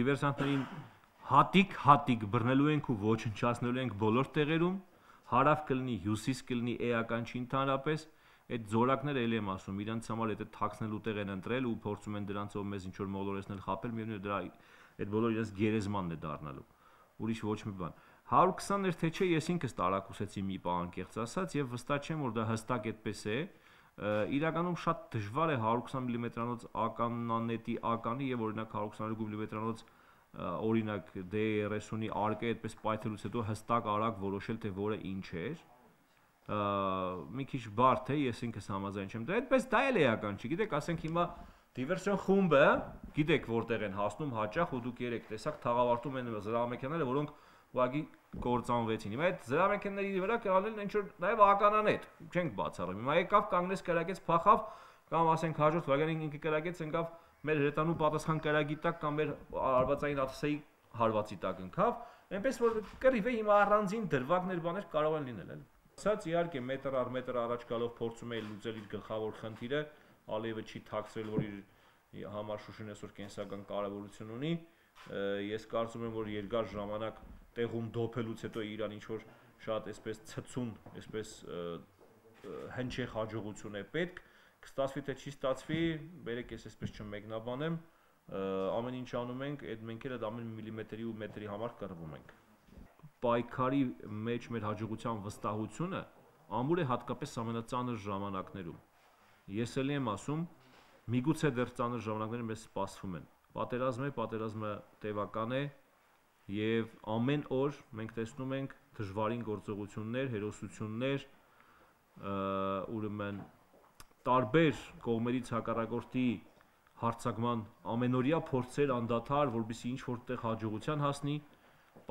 Դիվերսանտներին հատիկ-հատիկ բռնելու ենք ու ոչնչացնելու ենք բոլոր տեղերում, հարավ կլինի, հյուսիս կլինի էական չի ընդհանրապես, այդ զորակները էլ եմ ասում, իրանց համար եթե թաքցնելու տեղ են ընտրել ու փորձում են դրանցով մեզ ինչ որ մոլորեցնել, խապել, միևնույն դրա այդ բոլորը իրենց գերեզմանն է դառնալու։ Ուրիշ ոչ մի բան։ 120-ներ թե չէ, ես ինքս տարակուսեցի մի պահ անկեղծ ասած եւ վստահ չեմ, որ դա հստակ այդպես է, իրականում շատ դժվար է 120 մմ-անոց ականանետի ականի եւ օրինակ 122 մմ-անոց օրինակ D30-ի արկը այդպես պայթելուց հետո հստակ արագ որոշել թե որը ինչ էր մի քիչ բարդ է ես ինքս համաձայն չեմ դրա այդպես դա էլ էական չի գիտեք ասենք հիմա Diversion խումբը գիտեք որտեղ են հասնում հաճախ ու դուք երեք տեսակ թաղավարտում են զրահամեքենաները որոնք ուղղակի կործանվեցին։ Հիմա այդ զրահամեքենների վրա կհանել են ինչ որ նաև ականանետ, չենք բացառում։ Հիմա եկավ կանգնես կրակեց փախավ կամ ասենք հաջորդ վագանին ինքը կրակեց ընկավ մեր հրետանու պատասխան կրակի տակ կամ մեր արվածային աթսեի հարվածի տակ ընկավ, այնպես որ կռիվը հիմա առանձին դրվագներ բաներ կարող են լինել էլ։ Սած իհարկե մետր առ մետր առաջ գալով փորձում է լուծել իր գլխավոր խնդիրը, Ալիևը չի թաքցրել, որ իր համար Շուշին այսօր կենսական կարևորություն ունի։ Ես կարծում եմ, որ երկար ժամանակ տեղում դոփելուց հետո իրան ինչ որ շատ այսպես ցցուն, այսպես հնչեղ հաջողություն է պետք, կստացվի թե չի ստացվի, բերեք ես այսպես չմեկնաբանեմ, ամեն ինչ անում ենք, այդ մենք էլ այդ ամեն միլիմետրի ու մետրի համար կռվում ենք։ Պայքարի մեջ մեր հաջողության վստահությունը ամուր է հատկապես ամենածանր ժամանակներում։ Ես էլ եմ ասում, միգուցե դեռ ծանր ժամանակները մեզ սպասվում են։ Պատերազմը, պատերազմը տևական է, պատերազմ է եւ ամեն օր մենք տեսնում ենք դժվարին գործողություններ, հերոսություններ, ուրեմն տարբեր կողմերից հակառակորդի հարցակման ամենօրյա փորձեր անդադար, որբիսի ինչ որտեղ հաջողության հասնի,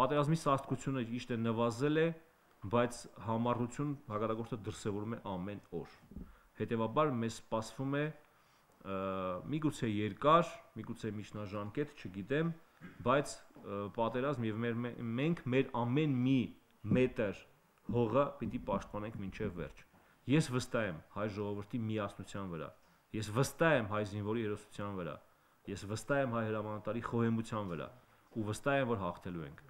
պատերազմի սաստկությունը ճիշտ է նվազել է, բայց համառություն հակառակորդը դրսևորում է ամեն օր։ Հետևաբար մեզ սպասվում է միգուցե երկար, միգուցե միջնաժամկետ, չգիտեմ, բայց պատերազմ եւ մեր մենք մեր ամեն մի մետր հողը պիտի պաշտպանենք մինչև վերջ։ Ես վստահ եմ հայ ժողովրդի միասնության վրա։ Ես վստահ եմ հայ զինվորի երեսության վրա։ Ես վստահ եմ հայ հրամանատարի խոհեմության վրա ու վստահ եմ, որ հաղթելու ենք։